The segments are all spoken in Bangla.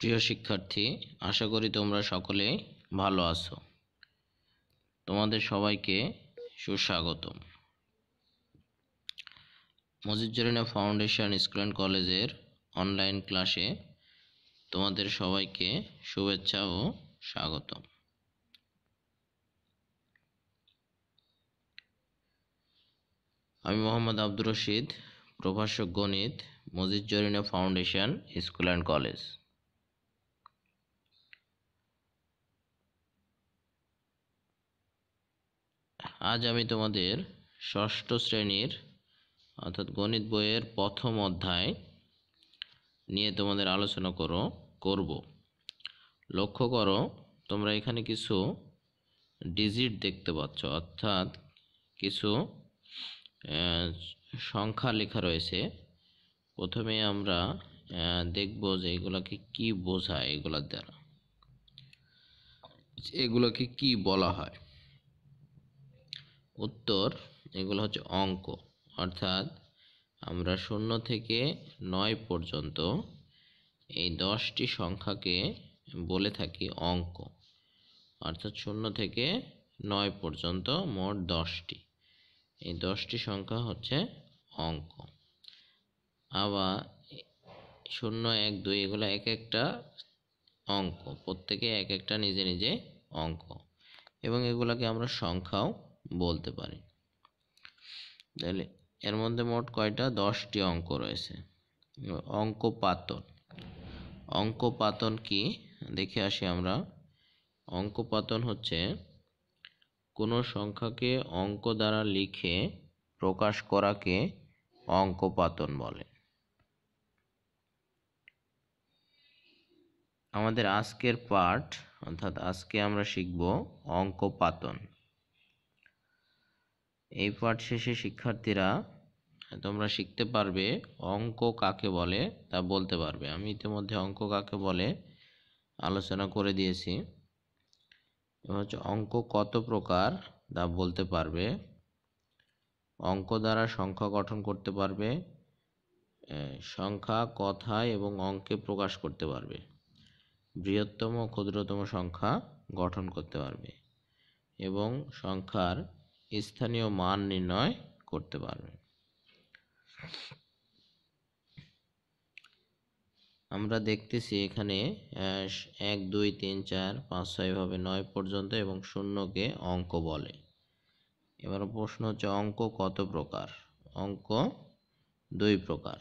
প্রিয় শিক্ষার্থী আশা করি তোমরা সকলে ভালো আছো তোমাদের সবাইকে সুস্বাগতম মজিজরিনা ফাউন্ডেশন স্কুল অ্যান্ড কলেজের অনলাইন ক্লাসে তোমাদের সবাইকে শুভেচ্ছা ও স্বাগতম আমি মোহাম্মদ আব্দুর রশিদ প্রভাষক গণিত Majid Zarina foundation school and college আজ আমি তোমাদের ষষ্ঠ শ্রেণীর অর্থাৎ গণিত বইয়ের প্রথম অধ্যায় নিয়ে তোমাদের আলোচনা করো করব লক্ষ্য করো তোমরা এখানে কিছু ডিজিট দেখতে পাচ্ছ অর্থাৎ কিছু সংখ্যা লেখা রয়েছে প্রথমে আমরা দেখব যে এগুলাকে কি বোঝায় এগুলোর দ্বারা এগুলোকে কি বলা হয় উত্তর এগুলো হচ্ছে অঙ্ক অর্থাৎ আমরা শূন্য থেকে নয় পর্যন্ত এই দশটি সংখ্যাকে বলে থাকি অঙ্ক অর্থাৎ শূন্য থেকে নয় পর্যন্ত মোট দশটি এই দশটি সংখ্যা হচ্ছে অঙ্ক আবার শূন্য এক দুই এগুলো এক একটা অঙ্ক প্রত্যেকে এক একটা নিজে নিজে অঙ্ক এবং এগুলোকে আমরা সংখ্যাও বলতে পারি তাহলে এর মধ্যে মোট কয়টা দশটি অঙ্ক রয়েছে অঙ্ক পাতন অঙ্ক পাতন কি দেখে আসি আমরা অঙ্ক পাতন হচ্ছে কোনো সংখ্যাকে অঙ্ক দ্বারা লিখে প্রকাশ করাকে অঙ্ক পাতন বলে আমাদের আজকের পাঠ অর্থাৎ আজকে আমরা শিখব অঙ্ক পাতন এই পাঠ শেষে শিক্ষার্থীরা তোমরা শিখতে পারবে অঙ্ক কাকে বলে তা বলতে পারবে আমি ইতিমধ্যে অঙ্ক কাকে বলে আলোচনা করে দিয়েছি হচ্ছে অঙ্ক কত প্রকার তা বলতে পারবে অঙ্ক দ্বারা সংখ্যা গঠন করতে পারবে সংখ্যা কথায় এবং অঙ্কে প্রকাশ করতে পারবে বৃহত্তম ক্ষুদ্রতম সংখ্যা গঠন করতে পারবে এবং সংখ্যার স্থানীয় মান নির্ণয় করতে পারবেন আমরা দেখতেছি এখানে এক দুই তিন চার পাঁচ ছয়ভাবে নয় পর্যন্ত এবং শূন্যকে অঙ্ক বলে এবার প্রশ্ন হচ্ছে অঙ্ক কত প্রকার অঙ্ক দুই প্রকার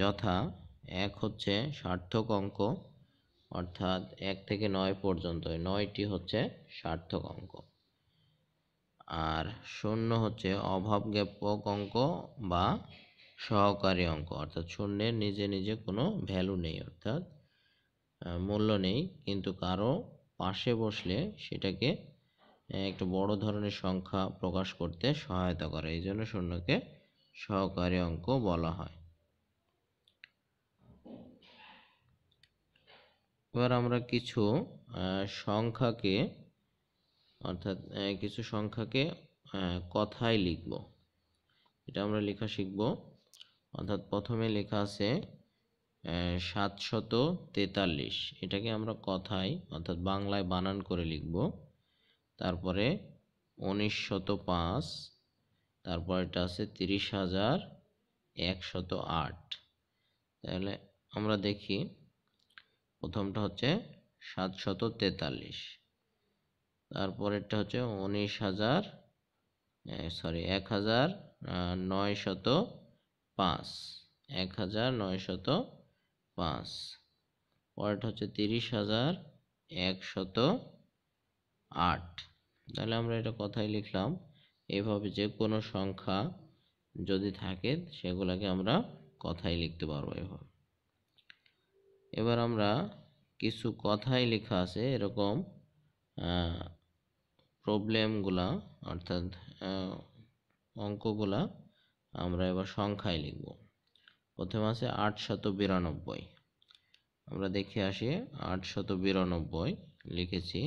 যথা এক হচ্ছে সার্থক অঙ্ক অর্থাৎ এক থেকে নয় পর্যন্ত নয়টি হচ্ছে সার্থক অঙ্ক আর শূন্য হচ্ছে অভাব জ্ঞাপক অঙ্ক বা সহকারী অঙ্ক অর্থাৎ শূন্যের নিজে নিজে কোনো ভ্যালু নেই অর্থাৎ মূল্য নেই কিন্তু কারো পাশে বসলে সেটাকে একটা বড় ধরনের সংখ্যা প্রকাশ করতে সহায়তা করে এই জন্য শূন্যকে সহকারী অঙ্ক বলা হয় এবার আমরা কিছু সংখ্যাকে অর্থাৎ কিছু সংখ্যাকে কথায় লিখব এটা আমরা লেখা শিখব অর্থাৎ প্রথমে লেখা আছে সাতশত তেতাল্লিশ এটাকে আমরা কথায় অর্থাৎ বাংলায় বানান করে লিখব তারপরে উনিশশত পাঁচ তারপর এটা আছে তিরিশ হাজার একশত আট তাহলে আমরা দেখি প্রথমটা হচ্ছে সাতশত তেতাল্লিশ তারপরেরটা হচ্ছে উনিশ হাজার সরি এক হাজার নয় শত পাঁচ এক হাজার নয় শত পাঁচ পরেরটা হচ্ছে তিরিশ হাজার একশত আট তাহলে আমরা এটা কথাই লিখলাম এভাবে যে কোনো সংখ্যা যদি থাকে সেগুলোকে আমরা কথাই লিখতে পারবো এভাবে এবার আমরা কিছু কথাই লেখা আছে এরকম প্রবলেমগুলা অর্থাৎ অঙ্কগুলা আমরা এবার সংখ্যায় লিখব প্রথমে আছে আটশত বিরানব্বই আমরা দেখে আসি আটশত বিরানব্বই লিখেছি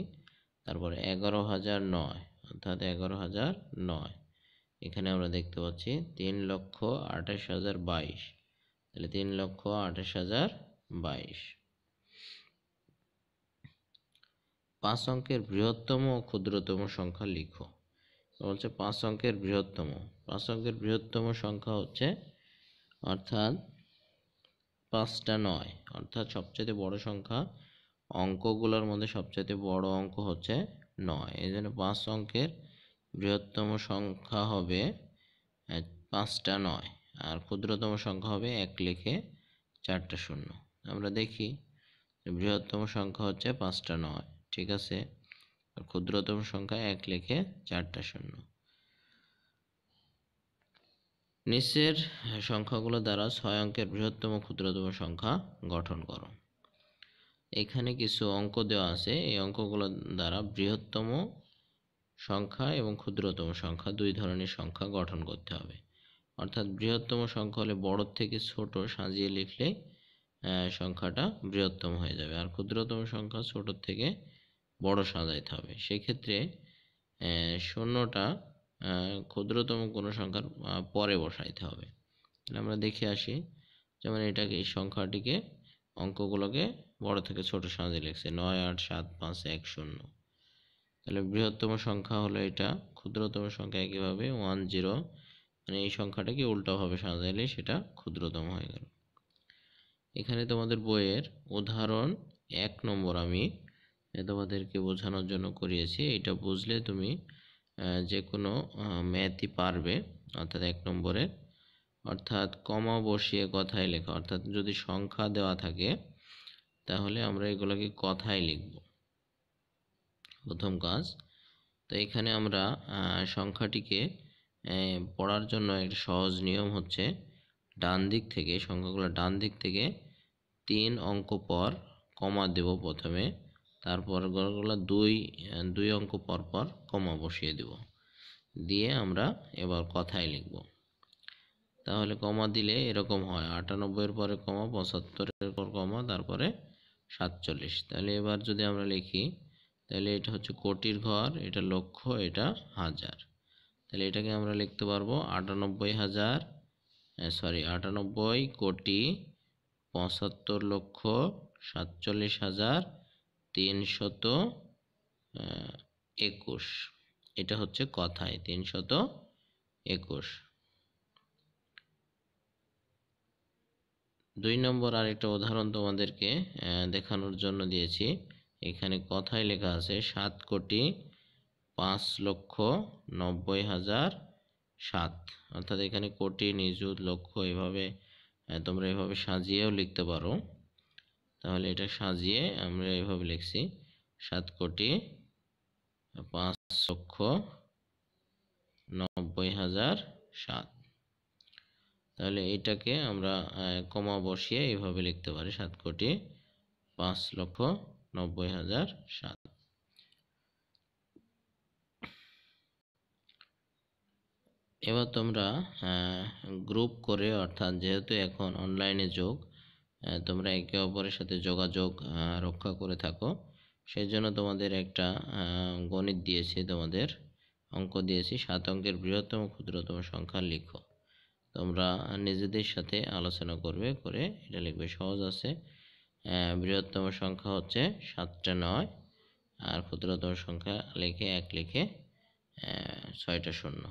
তারপর এগারো হাজার নয় অর্থাৎ এগারো হাজার নয় এখানে আমরা দেখতে পাচ্ছি তিন লক্ষ আঠাশ হাজার বাইশ তাহলে তিন লক্ষ আঠাশ হাজার বাইশ পাঁচ অঙ্কের বৃহত্তম ও ক্ষুদ্রতম সংখ্যা লিখো বলছে পাঁচ অঙ্কের বৃহত্তম পাঁচ অঙ্কের বৃহত্তম সংখ্যা হচ্ছে অর্থাৎ পাঁচটা নয় অর্থাৎ সবচেয়ে বড় সংখ্যা অঙ্কগুলোর মধ্যে সবচেয়ে বড় অঙ্ক হচ্ছে নয় এই জন্য পাঁচ অঙ্কের বৃহত্তম সংখ্যা হবে পাঁচটা নয় আর ক্ষুদ্রতম সংখ্যা হবে এক লেখে চারটা শূন্য আমরা দেখি বৃহত্তম সংখ্যা হচ্ছে পাঁচটা নয় ঠিক আছে ক্ষুদ্রতম সংখ্যা এক লেখে চারটা শূন্য নিচের সংখ্যাগুলো দ্বারা ছয় অঙ্কের বৃহত্তম ক্ষুদ্রতম সংখ্যা গঠন করো এখানে কিছু অঙ্ক দেওয়া আছে এই অঙ্কগুলো দ্বারা বৃহত্তম সংখ্যা এবং ক্ষুদ্রতম সংখ্যা দুই ধরনের সংখ্যা গঠন করতে হবে অর্থাৎ বৃহত্তম সংখ্যা হলে বড় থেকে ছোট সাজিয়ে লিখলে সংখ্যাটা বৃহত্তম হয়ে যাবে আর ক্ষুদ্রতম সংখ্যা ছোট থেকে বড় সাজাইতে হবে সেক্ষেত্রে শূন্যটা ক্ষুদ্রতম কোনো সংখ্যার পরে বসাইতে হবে তাহলে আমরা দেখে আসি যেমন এটাকে এই সংখ্যাটিকে অঙ্কগুলোকে বড় থেকে ছোট সাজে লিখছে নয় আট সাত পাঁচ এক শূন্য তাহলে বৃহত্তম সংখ্যা হলো এটা ক্ষুদ্রতম সংখ্যা একইভাবে ওয়ান জিরো মানে এই সংখ্যাটাকে উল্টোভাবে সাজাইলে সেটা ক্ষুদ্রতম হয়ে গেল এখানে তোমাদের বইয়ের উদাহরণ এক নম্বর আমি তোমাদেরকে বোঝানোর জন্য করিয়েছি এটা বুঝলে তুমি যে কোনো ম্যাথই পারবে অর্থাৎ এক নম্বরে অর্থাৎ কমা বসিয়ে কথায় লেখা অর্থাৎ যদি সংখ্যা দেওয়া থাকে তাহলে আমরা এগুলোকে কথায় লিখব প্রথম কাজ তো এখানে আমরা সংখ্যাটিকে পড়ার জন্য একটা সহজ নিয়ম হচ্ছে ডান দিক থেকে সংখ্যাগুলো ডান দিক থেকে তিন অঙ্ক পর কমা দেব প্রথমে তারপর ঘরগুলো দুই দুই অঙ্ক পরপর কমা বসিয়ে দেব দিয়ে আমরা এবার কথায় লিখব তাহলে কমা দিলে এরকম হয় আটানব্বইয়ের পরে কমা পঁচাত্তরের পর কমা তারপরে সাতচল্লিশ তাহলে এবার যদি আমরা লিখি তাহলে এটা হচ্ছে কোটির ঘর এটা লক্ষ এটা হাজার তাহলে এটাকে আমরা লিখতে পারবো আটানব্বই হাজার সরি আটানব্বই কোটি পঁচাত্তর লক্ষ সাতচল্লিশ হাজার তিনশত একুশ এটা হচ্ছে কথায় তিনশত একুশ দুই নম্বর আর একটা উদাহরণ তোমাদেরকে দেখানোর জন্য দিয়েছি এখানে কথায় লেখা আছে সাত কোটি পাঁচ লক্ষ নব্বই হাজার সাত অর্থাৎ এখানে কোটি নিযুত লক্ষ এভাবে তোমরা এভাবে সাজিয়েও লিখতে পারো তাহলে এটা সাজিয়ে আমরা এভাবে লিখছি সাত কোটি পাঁচ লক্ষ নব্বই হাজার সাত তাহলে এটাকে আমরা কমা বসিয়ে এইভাবে লিখতে পারি সাত কোটি পাঁচ লক্ষ নব্বই হাজার সাত এবার তোমরা গ্রুপ করে অর্থাৎ যেহেতু এখন অনলাইনে যোগ তোমরা একে অপরের সাথে যোগাযোগ রক্ষা করে থাকো সেই জন্য তোমাদের একটা গণিত দিয়েছি তোমাদের অঙ্ক দিয়েছি সাত অঙ্কের বৃহত্তম ক্ষুদ্রতম সংখ্যা লিখো তোমরা নিজেদের সাথে আলোচনা করবে করে এটা লিখবে সহজ আছে বৃহত্তম সংখ্যা হচ্ছে সাতটা নয় আর ক্ষুদ্রতম সংখ্যা লিখে এক লিখে ছয়টা শূন্য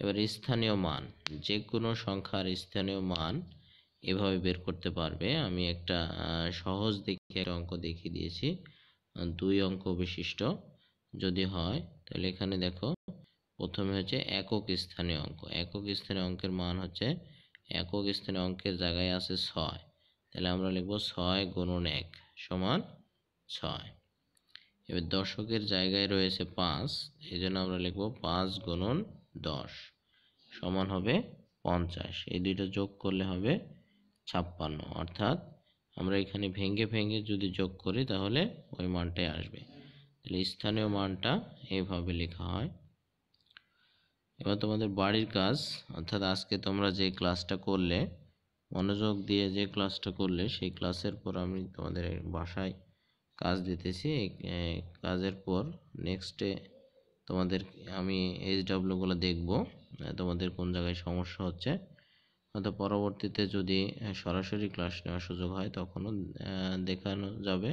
এবার স্থানীয় মান যে কোনো সংখ্যার স্থানীয় মান এভাবে বের করতে পারবে আমি একটা সহজ দেখে একটা অঙ্ক দেখিয়ে দিয়েছি দুই অঙ্ক বিশিষ্ট যদি হয় তাহলে এখানে দেখো প্রথমে হচ্ছে একক স্থানীয় অঙ্ক একক স্থানীয় অঙ্কের মান হচ্ছে একক স্থানীয় অঙ্কের জায়গায় আছে ছয় তাহলে আমরা লিখব ছয় গুণন এক সমান ছয় এবার দশকের জায়গায় রয়েছে পাঁচ এই জন্য আমরা লিখব পাঁচ গুণন দশ সমান হবে পঞ্চাশ এই দুইটা যোগ করলে হবে ছাপ্পান্ন অর্থাৎ আমরা এখানে ভেঙ্গে ভেঙ্গে যদি যোগ করি তাহলে ওই মানটাই আসবে তাহলে স্থানীয় মানটা এইভাবে লেখা হয় এবার তোমাদের বাড়ির কাজ অর্থাৎ আজকে তোমরা যে ক্লাসটা করলে মনোযোগ দিয়ে যে ক্লাসটা করলে সেই ক্লাসের পর আমি তোমাদের বাসায় কাজ দিতেছি কাজের পর নেক্সটে তোমাদের আমি এইচডাব্লুগুলো দেখব তোমাদের কোন জায়গায় সমস্যা হচ্ছে হয়তো পরবর্তীতে যদি সরাসরি ক্লাস নেওয়ার সুযোগ হয় তখনও দেখানো যাবে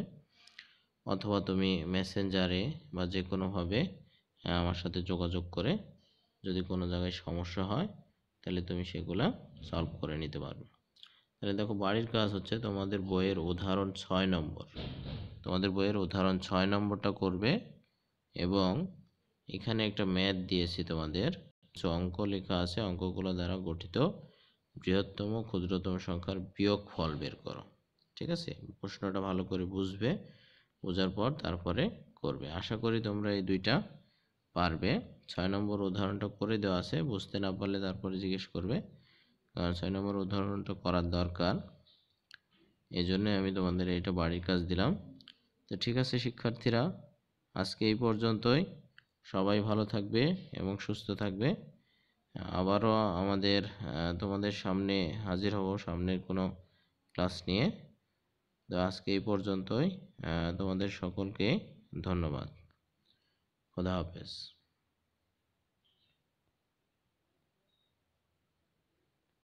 অথবা তুমি মেসেঞ্জারে বা যে কোনোভাবে আমার সাথে যোগাযোগ করে যদি কোনো জায়গায় সমস্যা হয় তাহলে তুমি সেগুলো সলভ করে নিতে পারবে তাহলে দেখো বাড়ির কাজ হচ্ছে তোমাদের বইয়ের উদাহরণ ছয় নম্বর তোমাদের বইয়ের উদাহরণ ছয় নম্বরটা করবে এবং এখানে একটা ম্যাথ দিয়েছি তোমাদের যে অঙ্ক লেখা আছে অঙ্কগুলো দ্বারা গঠিত বৃহত্তম ক্ষুদ্রতম সংখ্যার বিয়োগ ফল বের করো ঠিক আছে প্রশ্নটা ভালো করে বুঝবে বোঝার পর তারপরে করবে আশা করি তোমরা এই দুইটা পারবে ছয় নম্বর উদাহরণটা করে দেওয়া আছে বুঝতে না পারলে তারপরে জিজ্ঞেস করবে কারণ ছয় নম্বর উদাহরণটা করার দরকার এই জন্যে আমি তোমাদের এটা বাড়ির কাজ দিলাম তো ঠিক আছে শিক্ষার্থীরা আজকে এই পর্যন্তই সবাই ভালো থাকবে এবং সুস্থ থাকবে আবারও আমাদের তোমাদের সামনে হাজির হব সামনের কোনো ক্লাস নিয়ে তো আজকে এই পর্যন্তই তোমাদের সকলকে ধন্যবাদ খোদা হাফেজ